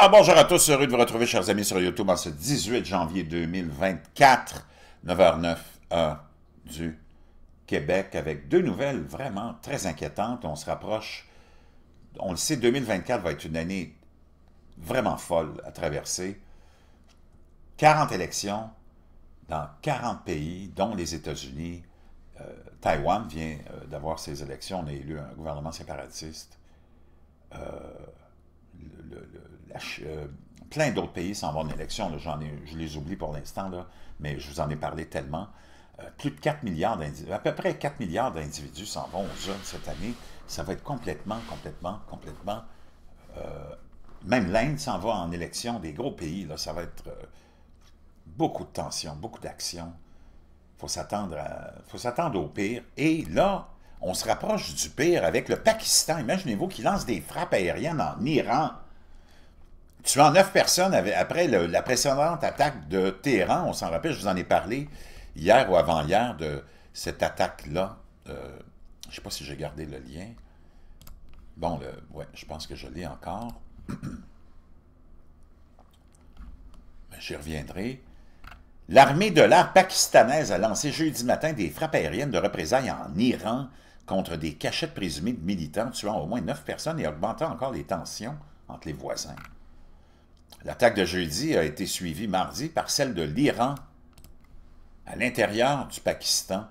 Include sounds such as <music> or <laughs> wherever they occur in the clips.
Ah, bonjour à tous, heureux de vous retrouver, chers amis, sur YouTube en ce 18 janvier 2024, 9h09 du Québec, avec deux nouvelles vraiment très inquiétantes. On se rapproche, on le sait, 2024 va être une année vraiment folle à traverser. 40 élections dans 40 pays, dont les États-Unis. Euh, Taïwan vient euh, d'avoir ses élections. On a élu un gouvernement séparatiste. Euh, le, euh, plein d'autres pays s'en vont en élection. je les oublie pour l'instant, mais je vous en ai parlé tellement. Euh, plus de 4 milliards à peu près 4 milliards d'individus s'en vont aux cette année. Ça va être complètement, complètement, complètement. Euh, même l'Inde s'en va en élection, des gros pays, là, ça va être beaucoup de tensions, beaucoup d'actions. Il faut s'attendre au pire. Et là, on se rapproche du pire avec le Pakistan. Imaginez-vous qu'il lance des frappes aériennes en Iran tuant neuf personnes après la précédente attaque de Téhéran. On s'en rappelle, je vous en ai parlé hier ou avant-hier de cette attaque-là. Euh, je ne sais pas si j'ai gardé le lien. Bon, le, je pense que je l'ai encore. <coughs> J'y reviendrai. L'armée de l'air pakistanaise a lancé jeudi matin des frappes aériennes de représailles en Iran contre des cachettes présumées de militants, tuant au moins neuf personnes et augmentant encore les tensions entre les voisins. L'attaque de jeudi a été suivie mardi par celle de l'Iran. À l'intérieur du Pakistan,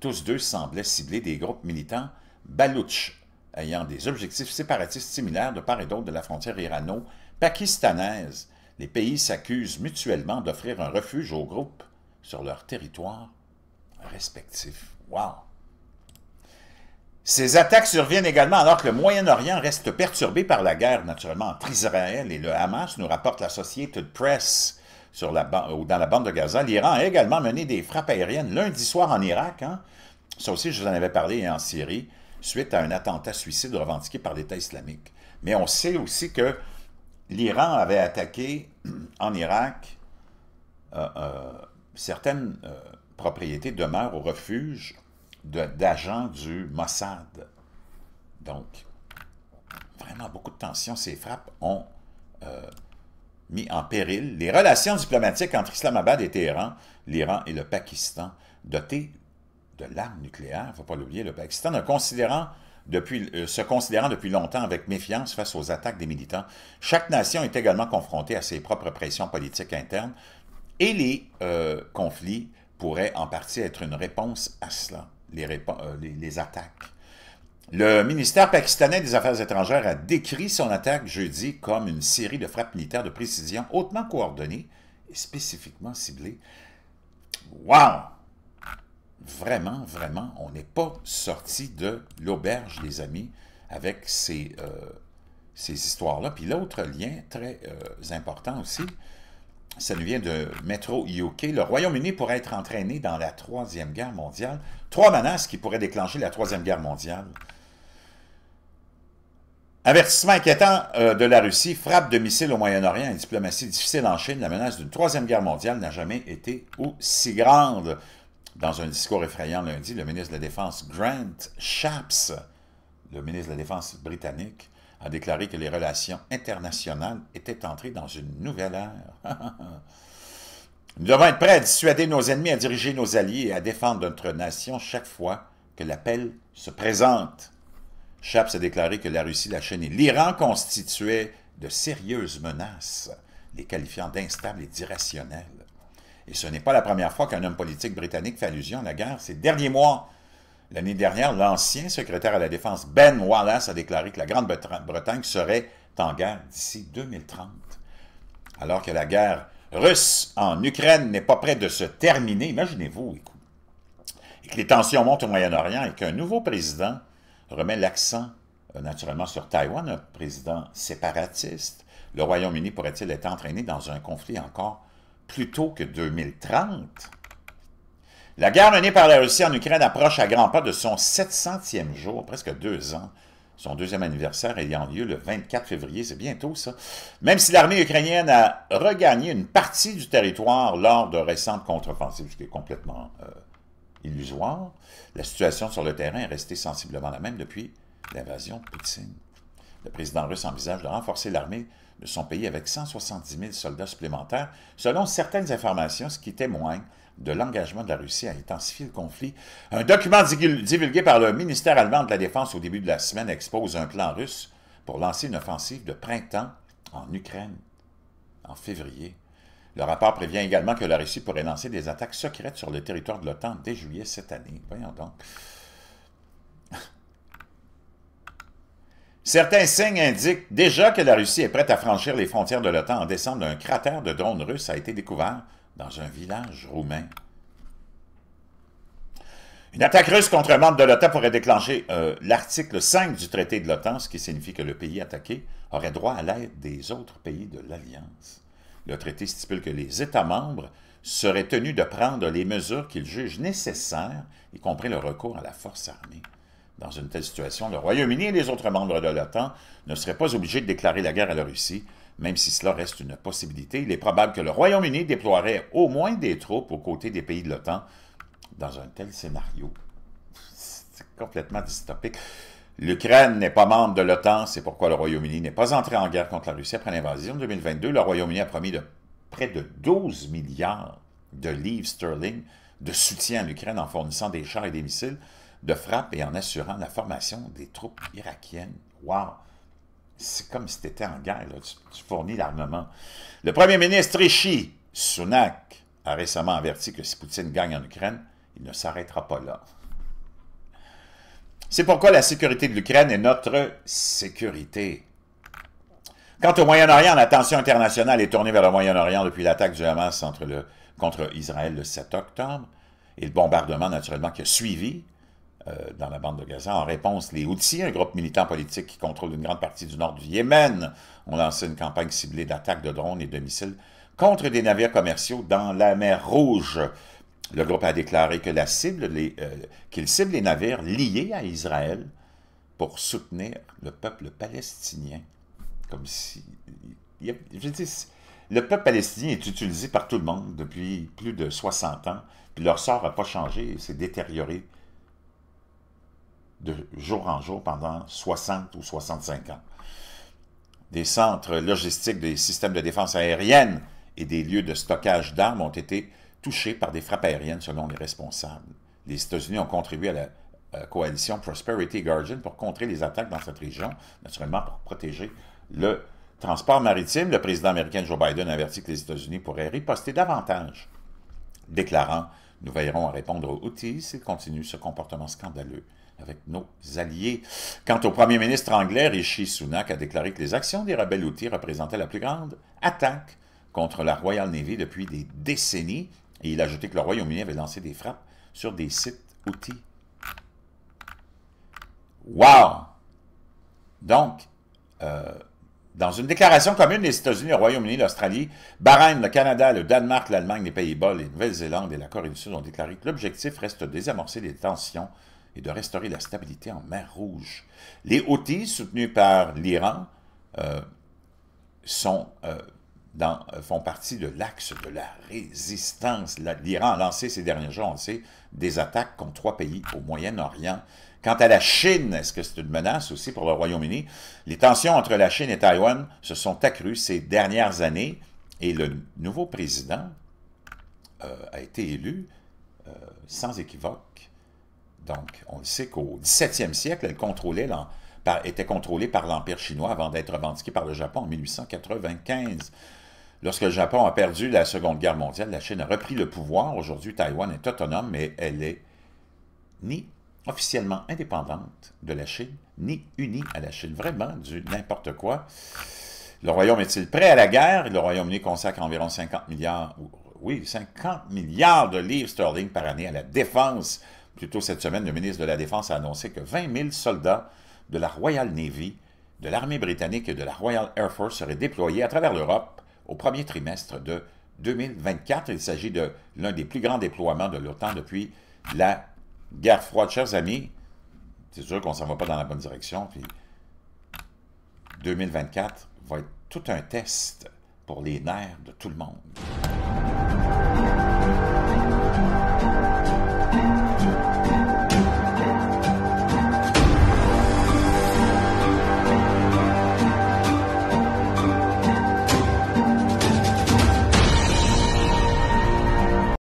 tous deux semblaient cibler des groupes militants baloutches ayant des objectifs séparatistes similaires de part et d'autre de la frontière irano-pakistanaise. Les pays s'accusent mutuellement d'offrir un refuge aux groupes sur leur territoire respectif. Wow! Ces attaques surviennent également alors que le Moyen-Orient reste perturbé par la guerre, naturellement, entre Israël et le Hamas, nous rapporte l'Associated Press. Sur la, dans la bande de Gaza, l'Iran a également mené des frappes aériennes lundi soir en Irak. Hein. Ça aussi, je vous en avais parlé hein, en Syrie, suite à un attentat suicide revendiqué par l'État islamique. Mais on sait aussi que l'Iran avait attaqué <clears throat> en Irak euh, euh, certaines euh, propriétés de demeures au refuge d'agents du Mossad. Donc, vraiment beaucoup de tensions. Ces frappes ont euh, mis en péril les relations diplomatiques entre Islamabad et Téhéran, l'Iran et le Pakistan, dotés de l'arme nucléaire. Il ne faut pas l'oublier, le Pakistan, considérant depuis, euh, se considérant depuis longtemps avec méfiance face aux attaques des militants, chaque nation est également confrontée à ses propres pressions politiques internes et les euh, conflits pourraient en partie être une réponse à cela. Euh, les, attaques. Le ministère pakistanais des Affaires étrangères a décrit son attaque jeudi comme une série de frappes militaires de précision hautement coordonnées et spécifiquement ciblées. Wow! Vraiment, vraiment, on n'est pas sorti de l'auberge, les amis, avec ces, euh, histoires-là. Puis l'autre lien très euh, important aussi, ça nous vient de Metro UK, le Royaume-Uni pourrait être entraîné dans la Troisième Guerre mondiale. Trois menaces qui pourraient déclencher la Troisième Guerre mondiale. Avertissement inquiétant euh, de la Russie, frappe de missiles au Moyen-Orient Une diplomatie difficile en Chine, la menace d'une troisième guerre mondiale n'a jamais été aussi grande. Dans un discours effrayant lundi, le ministre de la Défense Grant Shapps, le ministre de la Défense britannique, a déclaré que les relations internationales étaient entrées dans une nouvelle ère. <laughs> Nous devons être prêts à dissuader nos ennemis, à diriger nos alliés et à défendre notre nation chaque fois que l'appel se présente. Chaps a déclaré que la Russie, la Chine et l'Iran constituaient de sérieuses menaces, les qualifiant d'instables et d'irrationnels. Et ce n'est pas la première fois qu'un homme politique britannique fait allusion à la guerre. Ces derniers mois, L'année dernière, l'ancien secrétaire à la Défense, Ben Wallace, a déclaré que la Grande-Bretagne serait en guerre d'ici 2030. Alors que la guerre russe en Ukraine n'est pas près de se terminer, imaginez-vous, et que les tensions montent au Moyen-Orient et qu'un nouveau président remet l'accent euh, naturellement sur Taïwan, un président séparatiste, le Royaume-Uni pourrait-il être entraîné dans un conflit encore plus tôt que 2030 la guerre menée par la Russie en Ukraine approche à grands pas de son 700e jour, presque deux ans. Son deuxième anniversaire ayant lieu le 24 février, c'est bientôt ça. Même si l'armée ukrainienne a regagné une partie du territoire lors de récentes contre-offensives, ce qui est complètement euh, illusoire, la situation sur le terrain est restée sensiblement la même depuis l'invasion de Poutine. Le président russe envisage de renforcer l'armée de son pays avec 170 000 soldats supplémentaires, selon certaines informations, ce qui témoigne de l'engagement de la Russie à intensifier le conflit. Un document divulgué par le ministère allemand de la Défense au début de la semaine expose un plan russe pour lancer une offensive de printemps en Ukraine en février. Le rapport prévient également que la Russie pourrait lancer des attaques secrètes sur le territoire de l'OTAN dès juillet cette année. Voyons donc. Certains signes indiquent déjà que la Russie est prête à franchir les frontières de l'OTAN en décembre. Un cratère de drones russe a été découvert dans un village roumain. Une attaque russe contre un membre de l'OTAN pourrait déclencher euh, l'article 5 du traité de l'OTAN, ce qui signifie que le pays attaqué aurait droit à l'aide des autres pays de l'Alliance. Le traité stipule que les États membres seraient tenus de prendre les mesures qu'ils jugent nécessaires, y compris le recours à la force armée. Dans une telle situation, le Royaume-Uni et les autres membres de l'OTAN ne seraient pas obligés de déclarer la guerre à la Russie, même si cela reste une possibilité. Il est probable que le Royaume-Uni déploierait au moins des troupes aux côtés des pays de l'OTAN dans un tel scénario. <laughs> C'est complètement dystopique. L'Ukraine n'est pas membre de l'OTAN, c'est pourquoi le Royaume-Uni n'est pas entré en guerre contre la Russie après l'invasion de 2022. Le Royaume-Uni a promis de près de 12 milliards de livres sterling de soutien à l'Ukraine en fournissant des chars et des missiles de frappe et en assurant la formation des troupes irakiennes. Wow! C'est comme si tu étais en guerre, Tu, fournis l'armement. Le premier ministre Rishi Sunak a récemment averti que si Poutine gagne en Ukraine, il ne s'arrêtera pas là. C'est pourquoi la sécurité de l'Ukraine est notre sécurité. Quant au Moyen-Orient, la tension internationale est tournée vers le Moyen-Orient depuis l'attaque du Hamas contre Israël le 7 octobre et le bombardement naturellement qui a suivi euh, dans la bande de Gaza. En réponse, les Houthis, un groupe militant politique qui contrôle une grande partie du nord du Yémen, ont lancé une campagne ciblée d'attaques de drones et de missiles contre des navires commerciaux dans la mer Rouge. Le groupe a déclaré que la cible, euh, qu'il cible les navires liés à Israël pour soutenir le peuple palestinien. Comme si... Je le peuple palestinien est utilisé par tout le monde depuis plus de 60 ans, puis leur sort n'a pas changé, s'est détérioré de jour en jour pendant 60 ou 65 ans. Des centres logistiques des systèmes de défense aérienne et des lieux de stockage d'armes ont été touchés par des frappes aériennes selon les responsables. Les États-Unis ont contribué à la euh, coalition Prosperity Guardian pour contrer les attaques dans cette région, naturellement pour protéger le transport maritime. Le président américain Joe Biden avertit que les États-Unis pourraient riposter davantage, déclarant Nous veillerons à répondre aux outils s'ils continuent ce comportement scandaleux avec nos alliés. Quant au premier ministre anglais, Rishi Sunak a déclaré que les actions des rebelles outils représentaient la plus grande attaque contre la Royal Navy depuis des décennies, et il a ajouté que le Royaume-Uni avait lancé des frappes sur des sites outils. Wow! Donc, euh, dans une déclaration commune, les États-Unis, le Royaume-Uni, l'Australie, Bahreïn, le Canada, le Danemark, l'Allemagne, les Pays-Bas, les Nouvelle-Zélande et la Corée du Sud ont déclaré que l'objectif reste de désamorcer les tensions et de restaurer la stabilité en mer Rouge. Les Houthis, soutenus par l'Iran, euh, sont euh, euh, font partie de l'axe de la résistance. L'Iran a lancé ces derniers jours, on sait, des attaques contre trois pays au Moyen-Orient. Quant à la Chine, est-ce que c'est une menace aussi pour le Royaume-Uni? Les tensions entre la Chine et Taïwan se sont accrues ces dernières années et le nouveau président a été élu sans équivoque donc, on le sait qu'au 17e siècle, elle était contrôlée par l'Empire chinois avant d'être revendiquée par le Japon en 1895. Lorsque le Japon a perdu la Seconde Guerre mondiale, la Chine a repris le pouvoir. Aujourd'hui, Taïwan est autonome, mais elle est ni officiellement indépendante de la Chine, ni unie à la Chine. Vraiment, du n'importe quoi. Le Royaume est-il prêt à la guerre? Le Royaume-Uni consacre environ 50 milliards, oui, 50 milliards de livres sterling par année à la défense plus cette semaine, le ministre de la Défense a annoncé que 20 000 soldats de la Royal Navy, de l'armée britannique et de la Royal Air Force seraient déployés à travers l'Europe au premier trimestre de 2024. Il s'agit de l'un des plus grands déploiements de l'OTAN depuis la guerre froide. Chers amis, c'est sûr qu'on ne s'en va pas dans la bonne direction. Puis 2024 va être tout un test pour les nerfs de tout le monde.